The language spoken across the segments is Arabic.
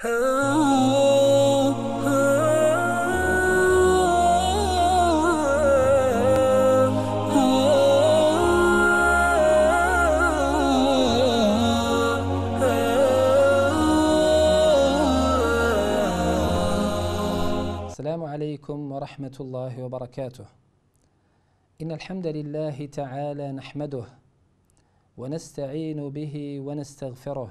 السلام عليكم ورحمة الله وبركاته. إن الحمد لله تعالى نحمده ونستعين به ونستغفره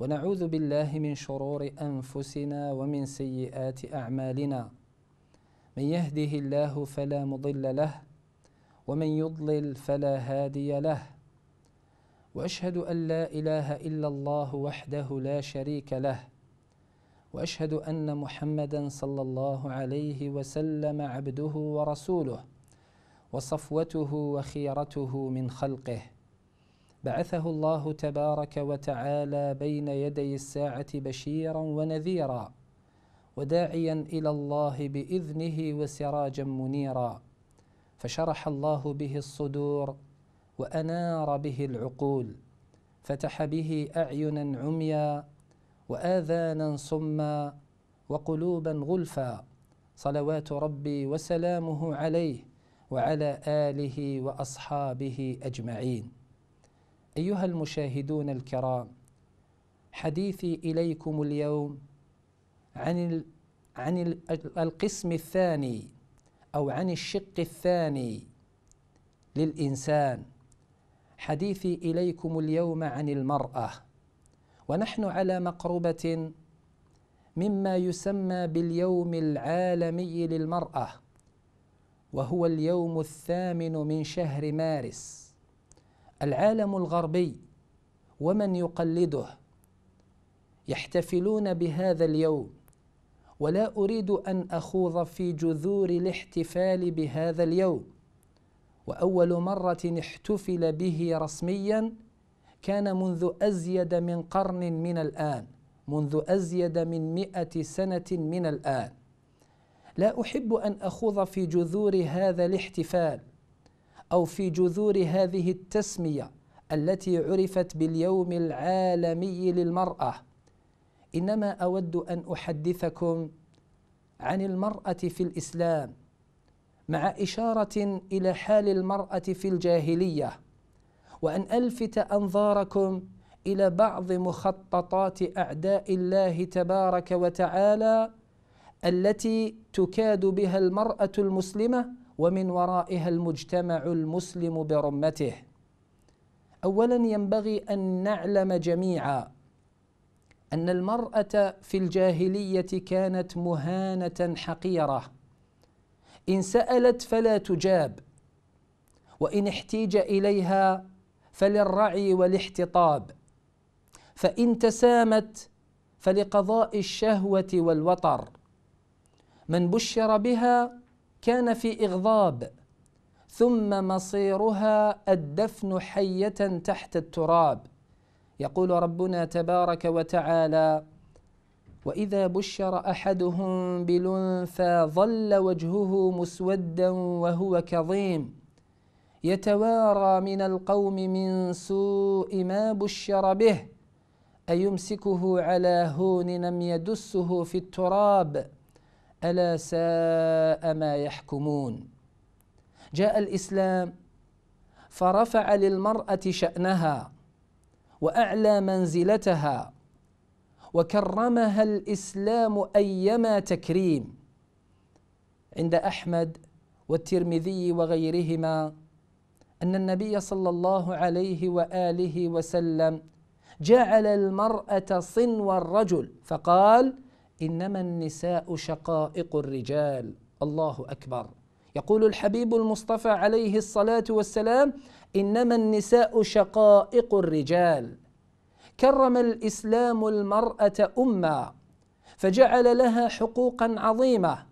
ونعوذ بالله من شرور أنفسنا ومن سيئات أعمالنا من يهده الله فلا مضل له ومن يضلل فلا هادي له وأشهد أن لا إله إلا الله وحده لا شريك له وأشهد أن محمدا صلى الله عليه وسلم عبده ورسوله وصفوته وخيرته من خلقه بعثه الله تبارك وتعالى بين يدي الساعة بشيرا ونذيرا وداعيا إلى الله بإذنه وسراجا منيرا فشرح الله به الصدور وأنار به العقول فتح به أعينا عميا وآذانا صما وقلوبا غلفا صلوات ربي وسلامه عليه وعلى آله وأصحابه أجمعين أيها المشاهدون الكرام حديثي إليكم اليوم عن عن القسم الثاني أو عن الشق الثاني للإنسان حديثي إليكم اليوم عن المرأة ونحن على مقربة مما يسمى باليوم العالمي للمرأة وهو اليوم الثامن من شهر مارس العالم الغربي ومن يقلده يحتفلون بهذا اليوم ولا اريد ان اخوض في جذور الاحتفال بهذا اليوم واول مره احتفل به رسميا كان منذ ازيد من قرن من الان منذ ازيد من مائه سنه من الان لا احب ان اخوض في جذور هذا الاحتفال أو في جذور هذه التسمية التي عرفت باليوم العالمي للمرأة إنما أود أن أحدثكم عن المرأة في الإسلام مع إشارة إلى حال المرأة في الجاهلية وأن ألفت أنظاركم إلى بعض مخططات أعداء الله تبارك وتعالى التي تكاد بها المرأة المسلمة ومن ورائها المجتمع المسلم برمته اولا ينبغي ان نعلم جميعا ان المراه في الجاهليه كانت مهانه حقيره ان سالت فلا تجاب وان احتيج اليها فللرعي والاحتطاب فان تسامت فلقضاء الشهوه والوطر من بشر بها كان في إغضاب ثم مصيرها الدفن حية تحت التراب يقول ربنا تبارك وتعالى وإذا بشر أحدهم بلنفى ظل وجهه مسودا وهو كظيم يتوارى من القوم من سوء ما بشر به أيمسكه على هون لم يدسه في التراب ألا ساء ما يحكمون جاء الإسلام فرفع للمرأة شأنها وأعلى منزلتها وكرمها الإسلام أيما تكريم عند أحمد والترمذي وغيرهما أن النبي صلى الله عليه وآله وسلم جعل المرأة صنو الرجل فقال: إنما النساء شقائق الرجال الله أكبر يقول الحبيب المصطفى عليه الصلاة والسلام إنما النساء شقائق الرجال كرم الإسلام المرأة أمًا فجعل لها حقوقا عظيمه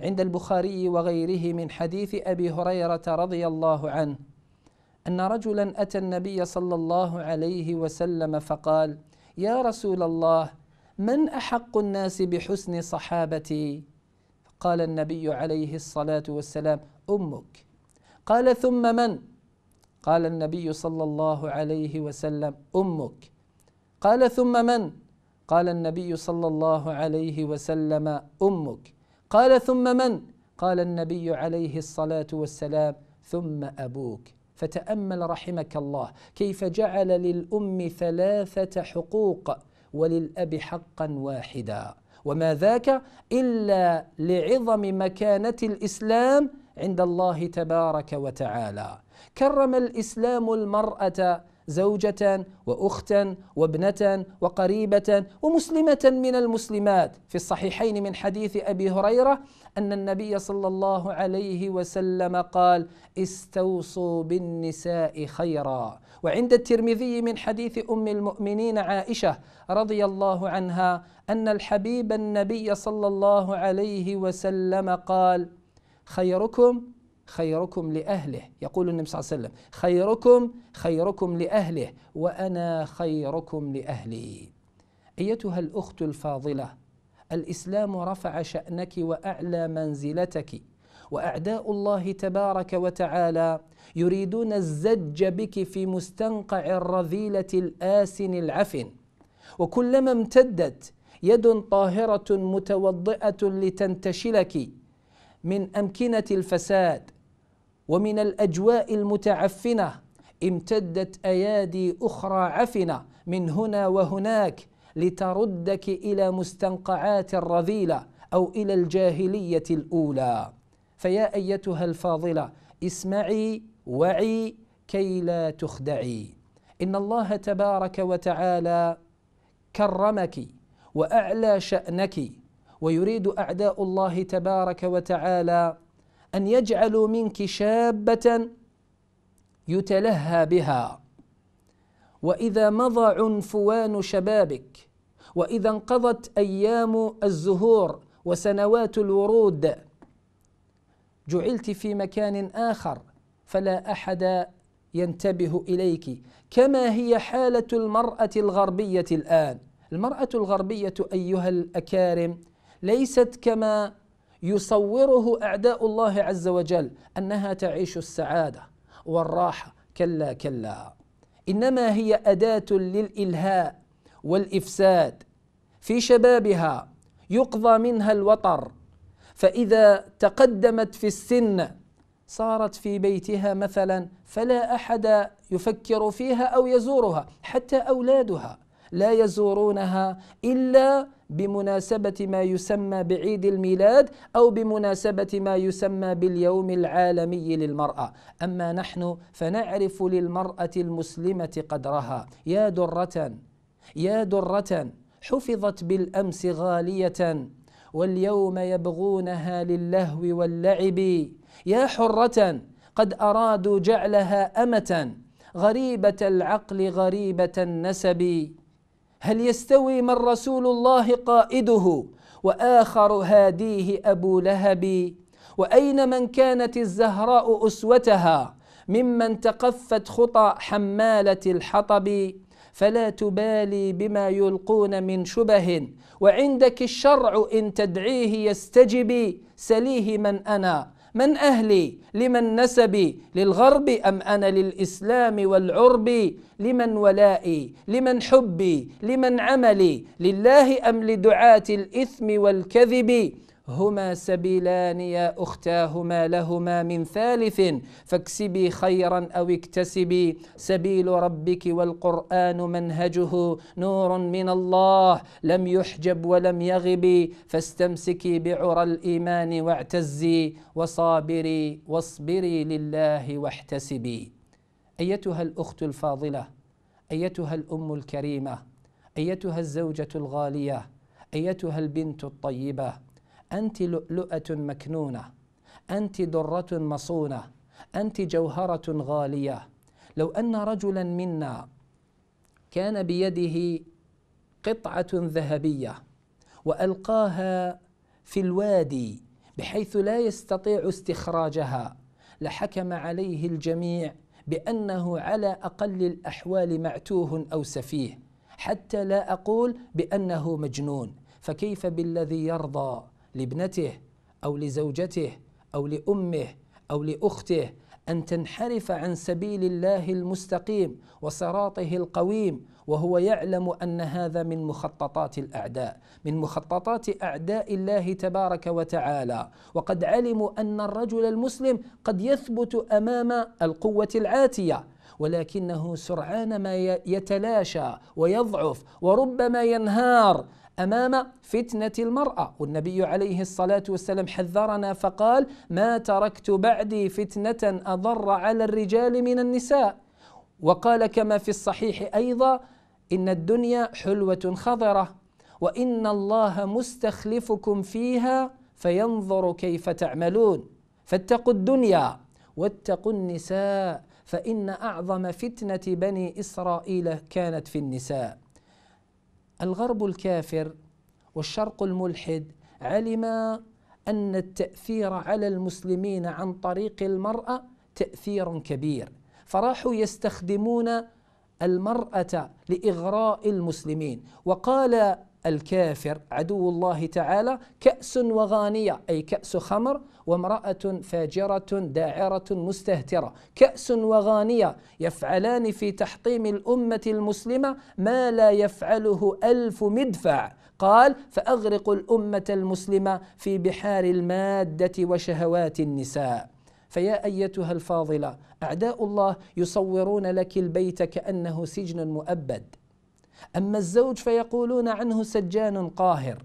عند البخاري وغيره من حديث ابي هريره رضي الله عنه ان رجلا اتى النبي صلى الله عليه وسلم فقال يا رسول الله من أحق الناس بحسن صحابتي قال النبي عليه الصلاة والسلام أمك قال ثم من قال النبي صلى الله عليه وسلم أمك قال ثم من قال النبي صلى الله عليه وسلم أمك قال ثم من قال النبي عليه الصلاة والسلام ثم أبوك فتأمل رحمك الله كيف جعل للأم ثلاثة حقوق وللأب حقا واحدا وما ذاك إلا لعظم مكانة الإسلام عند الله تبارك وتعالى كرم الإسلام المرأة زوجة وأختا وابنة وقريبة ومسلمة من المسلمات في الصحيحين من حديث أبي هريرة أن النبي صلى الله عليه وسلم قال استوصوا بالنساء خيرا وعند الترمذي من حديث أم المؤمنين عائشة رضي الله عنها أن الحبيب النبي صلى الله عليه وسلم قال خيركم خيركم لأهله يقول النبي صلى الله عليه وسلم خيركم خيركم لأهله وأنا خيركم لأهلي أيتها الأخت الفاضلة الإسلام رفع شأنك وأعلى منزلتك واعداء الله تبارك وتعالى يريدون الزج بك في مستنقع الرذيله الاسن العفن وكلما امتدت يد طاهره متوضئه لتنتشلك من امكنه الفساد ومن الأجواء المتعفنة امتدت أيادي أخرى عفنة من هنا وهناك لتردك إلى مستنقعات الرذيلة أو إلى الجاهلية الأولى فيا أيتها الفاضلة اسمعي وعي كي لا تخدعي إن الله تبارك وتعالى كرمك وأعلى شأنك ويريد أعداء الله تبارك وتعالى أن يجعلوا منك شابة يتلهى بها وإذا مضى عنفوان شبابك وإذا انقضت أيام الزهور وسنوات الورود جعلت في مكان آخر فلا أحد ينتبه إليك كما هي حالة المرأة الغربية الآن المرأة الغربية أيها الأكارم ليست كما يصوره اعداء الله عز وجل انها تعيش السعاده والراحه كلا كلا انما هي اداه للالهاء والافساد في شبابها يقضى منها الوطر فاذا تقدمت في السن صارت في بيتها مثلا فلا احد يفكر فيها او يزورها حتى اولادها لا يزورونها الا بمناسبة ما يسمى بعيد الميلاد أو بمناسبة ما يسمى باليوم العالمي للمرأة أما نحن فنعرف للمرأة المسلمة قدرها يا درة يا درة حفظت بالأمس غالية واليوم يبغونها للهو واللعب يا حرة قد أرادوا جعلها أمة غريبة العقل غريبة النسب هل يستوي من رسول الله قائده واخر هاديه ابو لهب واين من كانت الزهراء اسوتها ممن تقفت خطى حماله الحطب فلا تبالي بما يلقون من شبه وعندك الشرع ان تدعيه يستجبي سليه من انا من أهلي لمن نسبي للغرب أم أنا للإسلام والعرب لمن ولائي لمن حبي لمن عملي لله أم لدعاة الإثم والكذب هما سبيلان يا أختاهما لهما من ثالث فاكسبي خيرا أو اكتسبي سبيل ربك والقرآن منهجه نور من الله لم يحجب ولم يغب فاستمسكي بعرى الإيمان واعتزي وصابري واصبري لله واحتسبي أيتها الأخت الفاضلة أيتها الأم الكريمة أيتها الزوجة الغالية أيتها البنت الطيبة أنت لؤلؤة مكنونة أنت درة مصونة أنت جوهرة غالية لو أن رجلا منا كان بيده قطعة ذهبية وألقاها في الوادي بحيث لا يستطيع استخراجها لحكم عليه الجميع بأنه على أقل الأحوال معتوه أو سفيه حتى لا أقول بأنه مجنون فكيف بالذي يرضى لابنته او لزوجته او لامه او لاخته ان تنحرف عن سبيل الله المستقيم وصراطه القويم وهو يعلم ان هذا من مخططات الاعداء من مخططات اعداء الله تبارك وتعالى وقد علموا ان الرجل المسلم قد يثبت امام القوه العاتيه ولكنه سرعان ما يتلاشى ويضعف وربما ينهار أمام فتنة المرأة والنبي عليه الصلاة والسلام حذرنا فقال ما تركت بعدي فتنة أضر على الرجال من النساء وقال كما في الصحيح أيضا إن الدنيا حلوة خضرة وإن الله مستخلفكم فيها فينظر كيف تعملون فاتقوا الدنيا واتقوا النساء فإن أعظم فتنة بني إسرائيل كانت في النساء الغرب الكافر والشرق الملحد علما أن التأثير على المسلمين عن طريق المرأة تأثير كبير فراحوا يستخدمون المرأة لإغراء المسلمين وقال الكافر عدو الله تعالى كأس وغانية أي كأس خمر وامرأة فاجرة داعرة مستهترة كأس وغانية يفعلان في تحطيم الأمة المسلمة ما لا يفعله ألف مدفع قال فأغرق الأمة المسلمة في بحار المادة وشهوات النساء فيا أيتها الفاضلة أعداء الله يصورون لك البيت كأنه سجن مؤبد أما الزوج فيقولون عنه سجان قاهر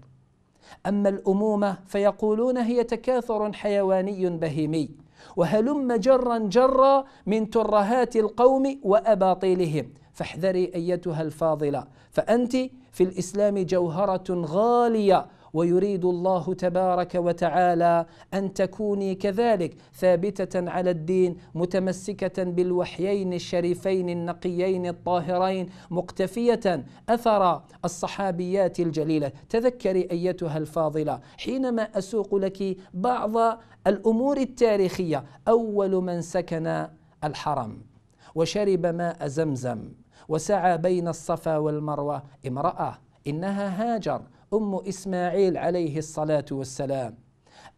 أما الأمومة فيقولون هي تكاثر حيواني بهيمي وهلم جرا جرا من ترهات القوم وأباطيلهم فاحذري أيتها الفاضلة فأنت في الإسلام جوهرة غالية ويريد الله تبارك وتعالى ان تكوني كذلك ثابته على الدين متمسكه بالوحيين الشريفين النقيين الطاهرين مقتفيه اثر الصحابيات الجليله تذكري ايتها الفاضله حينما اسوق لك بعض الامور التاريخيه اول من سكن الحرم وشرب ماء زمزم وسعى بين الصفا والمروه امراه انها هاجر أم إسماعيل عليه الصلاة والسلام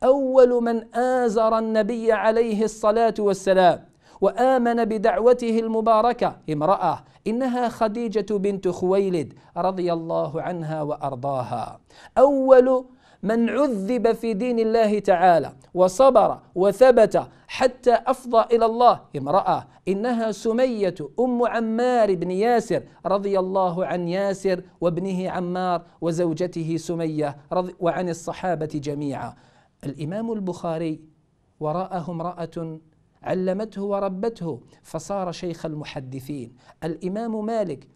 أول من آزر النبي عليه الصلاة والسلام وآمن بدعوته المباركة امرأة إنها خديجة بنت خويلد رضي الله عنها وأرضاها أول من عذب في دين الله تعالى وصبر وثبت حتى أفضى إلى الله امرأة إنها سمية أم عمار بن ياسر رضي الله عن ياسر وابنه عمار وزوجته سمية رضي وعن الصحابة جميعا الإمام البخاري وراءه امرأة علمته وربته فصار شيخ المحدثين الإمام مالك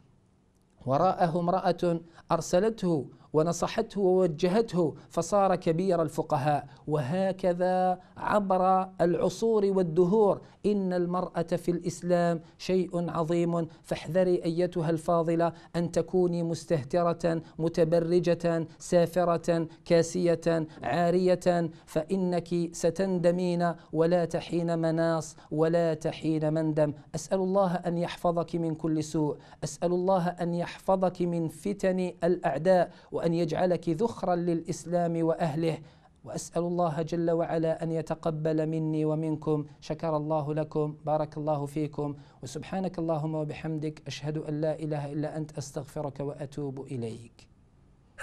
وراءه امرأة أرسلته ونصحته ووجهته فصار كبير الفقهاء وهكذا عبر العصور والدهور إن المرأة في الإسلام شيء عظيم فاحذري أيتها الفاضلة أن تكوني مستهترة متبرجة سافرة كاسية عارية فإنك ستندمين ولا تحين مناص ولا تحين مندم أسأل الله أن يحفظك من كل سوء أسأل الله أن يحفظك من فتن الأعداء وان يجعلك ذخرا للاسلام واهله واسال الله جل وعلا ان يتقبل مني ومنكم شكر الله لكم بارك الله فيكم وسبحانك اللهم وبحمدك اشهد ان لا اله الا انت استغفرك واتوب اليك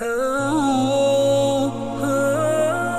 آه، آه.